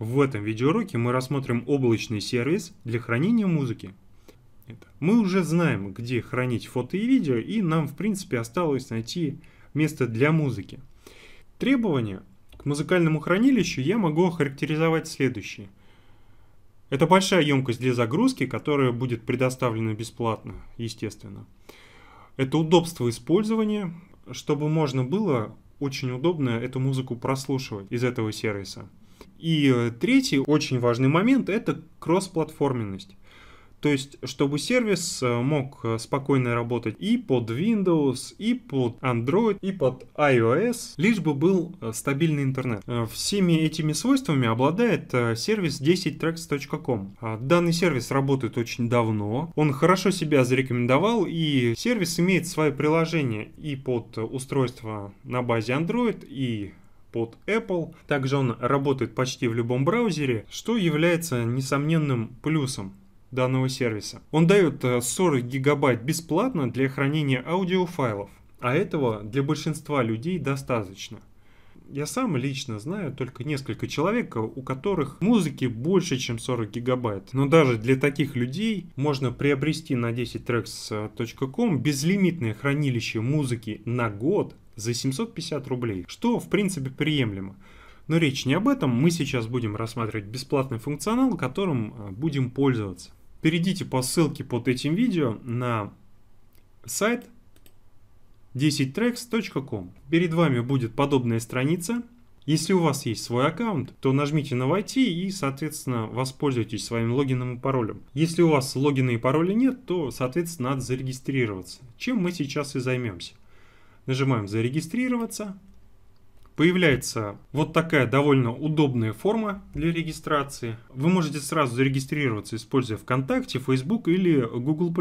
В этом видеоуроке мы рассмотрим облачный сервис для хранения музыки. Мы уже знаем, где хранить фото и видео, и нам, в принципе, осталось найти место для музыки. Требования к музыкальному хранилищу я могу охарактеризовать следующие. Это большая емкость для загрузки, которая будет предоставлена бесплатно, естественно. Это удобство использования, чтобы можно было очень удобно эту музыку прослушивать из этого сервиса. И э, третий очень важный момент – это кроссплатформенность. То есть, чтобы сервис э, мог э, спокойно работать и под Windows, и под Android, и под iOS, лишь бы был стабильный интернет. Всеми этими свойствами обладает сервис 10tracks.com. Данный сервис работает очень давно, он хорошо себя зарекомендовал, и сервис имеет свое приложение и под устройство на базе Android, и под Apple. Также он работает почти в любом браузере, что является несомненным плюсом данного сервиса. Он дает 40 э, гигабайт бесплатно для хранения аудиофайлов, а этого для большинства людей достаточно. Я сам лично знаю только несколько человек, у которых музыки больше, чем 40 гигабайт. Но даже для таких людей можно приобрести на 10tracks.com э, безлимитное хранилище музыки на год за 750 рублей, что в принципе приемлемо. Но речь не об этом, мы сейчас будем рассматривать бесплатный функционал, которым э, будем пользоваться. Перейдите по ссылке под этим видео на сайт 10tracks.com. Перед вами будет подобная страница. Если у вас есть свой аккаунт, то нажмите на «Войти» и, соответственно, воспользуйтесь своим логином и паролем. Если у вас логина и пароля нет, то, соответственно, надо зарегистрироваться, чем мы сейчас и займемся. Нажимаем «Зарегистрироваться». Появляется вот такая довольно удобная форма для регистрации. Вы можете сразу зарегистрироваться, используя ВКонтакте, Facebook или Google+.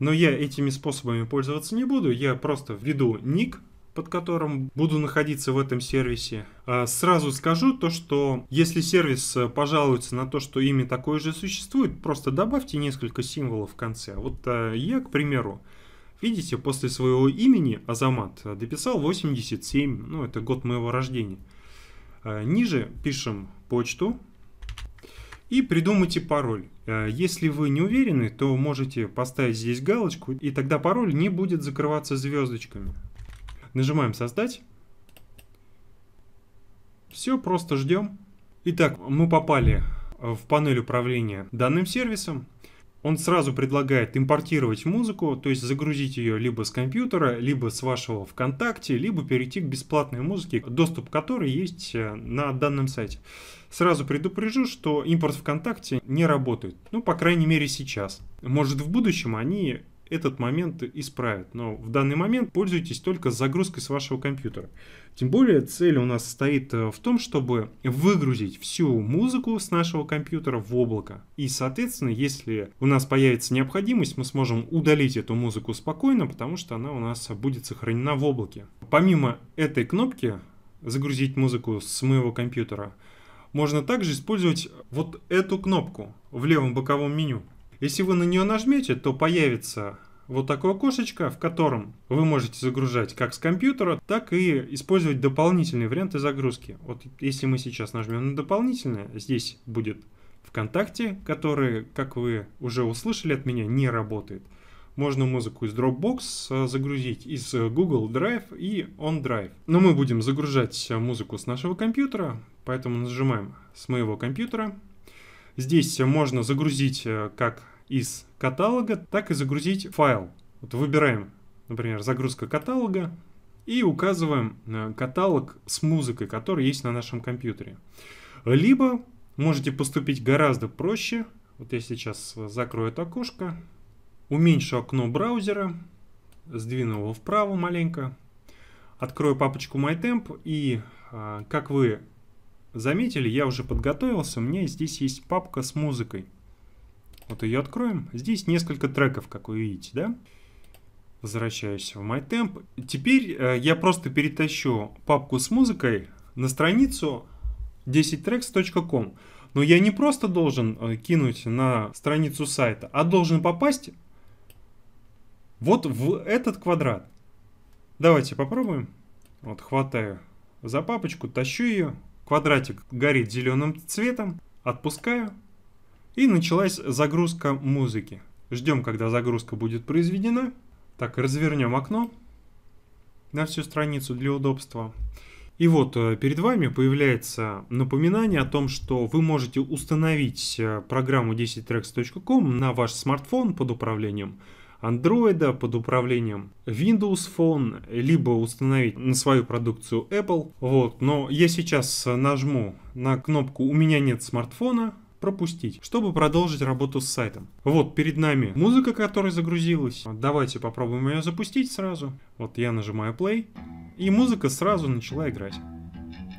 Но я этими способами пользоваться не буду. Я просто введу ник, под которым буду находиться в этом сервисе. А сразу скажу то, что если сервис пожалуется на то, что имя такое же существует, просто добавьте несколько символов в конце. Вот э, я, к примеру, Видите, после своего имени Азамат дописал 87, ну это год моего рождения. Э, ниже пишем почту и придумайте пароль. Э, если вы не уверены, то можете поставить здесь галочку, и тогда пароль не будет закрываться звездочками. Нажимаем «Создать». Все, просто ждем. Итак, мы попали в панель управления данным сервисом он сразу предлагает импортировать музыку, то есть загрузить ее либо с компьютера, либо с вашего ВКонтакте, либо перейти к бесплатной музыке, доступ к которой есть э, на данном сайте. Сразу предупрежу, что импорт ВКонтакте не работает. Ну, по крайней мере, сейчас. Может, в будущем они этот момент исправит. Но в данный момент пользуйтесь только загрузкой с вашего компьютера. Тем более цель у нас стоит э, в том, чтобы выгрузить всю музыку с нашего компьютера в облако. И, соответственно, если у нас появится необходимость, мы сможем удалить эту музыку спокойно, потому что она у нас будет сохранена в облаке. Помимо этой кнопки «Загрузить музыку с моего компьютера», можно также использовать вот эту кнопку в левом боковом меню. Если вы на нее нажмете, то появится вот такое окошечко, в котором вы можете загружать как с компьютера, так и использовать дополнительные варианты загрузки. Вот если мы сейчас нажмем на дополнительное, здесь будет ВКонтакте, который, как вы уже услышали от меня, не работает. Можно музыку из Dropbox э, загрузить, из э, Google Drive и OnDrive. Но мы будем загружать музыку с нашего компьютера, поэтому нажимаем с моего компьютера. Здесь можно загрузить э, как из каталога, так и загрузить файл. Вот выбираем, например, загрузка каталога и указываем э, каталог с музыкой, который есть на нашем компьютере. Либо можете поступить гораздо проще. Вот я сейчас закрою это окошко, уменьшу окно браузера, сдвину его вправо маленько, открою папочку MyTemp и, а, как вы заметили, я уже подготовился, у меня здесь есть папка с музыкой. Вот ее откроем. Здесь несколько треков, как вы видите, да? Возвращаюсь в MyTemp. Теперь э, я просто перетащу папку с музыкой на страницу 10tracks.com. Но я не просто должен э, кинуть на страницу сайта, а должен попасть вот в этот квадрат. Давайте попробуем. Вот хватаю за папочку, тащу ее. Квадратик горит зеленым цветом. Отпускаю. И началась загрузка музыки. Ждем, когда загрузка будет произведена. Так, развернем окно на всю страницу для удобства. И вот э, перед вами появляется напоминание о том, что вы можете установить э, программу 10tracks.com на ваш смартфон под управлением Android, под управлением Windows Phone, либо установить на свою продукцию Apple. Вот, но я сейчас нажму на кнопку «У меня нет смартфона», пропустить, чтобы продолжить работу с сайтом. Вот перед нами музыка, которая загрузилась. Давайте попробуем ее запустить сразу. Вот я нажимаю play, и музыка сразу начала играть.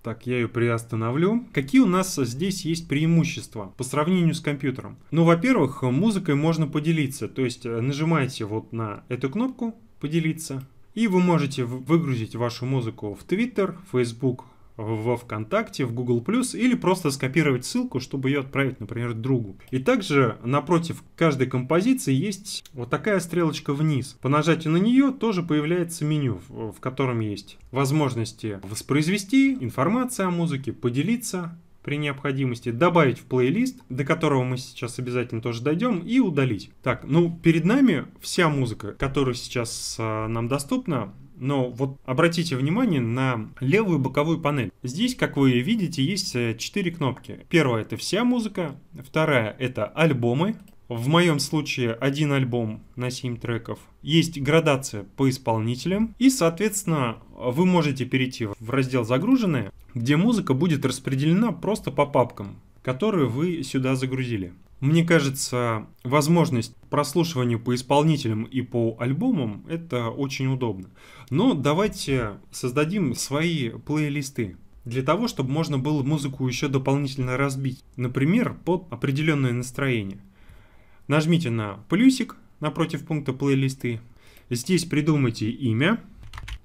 Так, я ее приостановлю. Какие у нас здесь есть преимущества по сравнению с компьютером? Ну, во-первых, музыкой можно поделиться. То есть э, нажимаете вот на эту кнопку «Поделиться», и вы можете выгрузить вашу музыку в Twitter, Facebook, во ВКонтакте, в Google+, или просто скопировать ссылку, чтобы ее отправить, например, другу. И также напротив каждой композиции есть вот такая стрелочка вниз. По нажатию на нее тоже появляется меню, в котором есть возможности воспроизвести, информацию о музыке, поделиться, при необходимости, добавить в плейлист, до которого мы сейчас обязательно тоже дойдем, и удалить. Так, ну перед нами вся музыка, которая сейчас э, нам доступна но вот обратите внимание на левую боковую панель. Здесь, как вы видите, есть э, четыре кнопки. Первая это вся музыка, вторая это альбомы. В моем случае один альбом на 7 треков. Есть градация по исполнителям. И, соответственно, вы можете перейти в раздел «Загруженные», где музыка будет распределена просто по папкам, которые вы сюда загрузили. Мне кажется, возможность прослушивания по исполнителям и по альбомам – это очень удобно. Но давайте создадим свои плейлисты для того, чтобы можно было музыку еще дополнительно разбить, например, под определенное настроение. Нажмите на плюсик напротив пункта плейлисты. Здесь придумайте имя,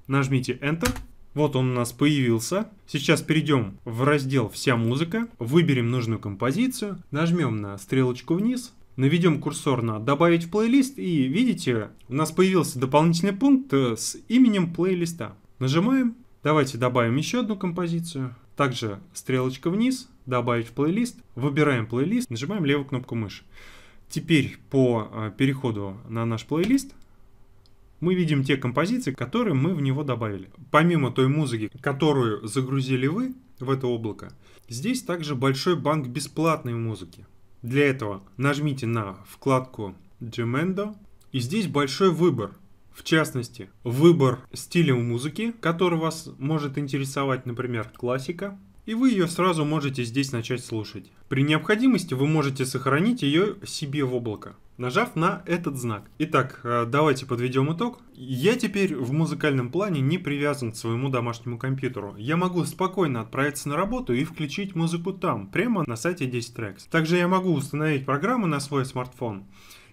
нажмите Enter – вот он у нас появился. Сейчас перейдем в раздел «Вся музыка», выберем нужную композицию, нажмем на стрелочку вниз, наведем курсор на «Добавить в плейлист» и видите, у нас появился дополнительный пункт э, с именем плейлиста. Нажимаем, давайте добавим еще одну композицию. Также стрелочка вниз, «Добавить в плейлист», выбираем плейлист, нажимаем левую кнопку мыши. Теперь по э, переходу на наш плейлист мы видим те композиции, которые мы в него добавили. Помимо той музыки, которую загрузили вы в это облако, здесь также большой банк бесплатной музыки. Для этого нажмите на вкладку Gemendo, и здесь большой выбор. В частности, выбор стиля музыки, который вас может интересовать, например, классика, и вы ее сразу можете здесь начать слушать. При необходимости вы можете сохранить ее себе в облако нажав на этот знак. Итак, э, давайте подведем итог. Я теперь в музыкальном плане не привязан к своему домашнему компьютеру. Я могу спокойно отправиться на работу и включить музыку там, прямо на сайте 10 Tracks. Также я могу установить программы на свой смартфон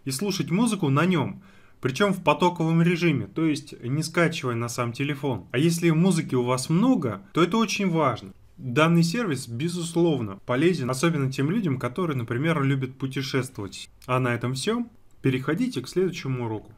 и слушать музыку на нем. Причем в потоковом режиме, то есть не скачивая на сам телефон. А если музыки у вас много, то это очень важно. Данный сервис, безусловно, полезен особенно тем людям, которые, например, любят путешествовать. А на этом все. Переходите к следующему уроку.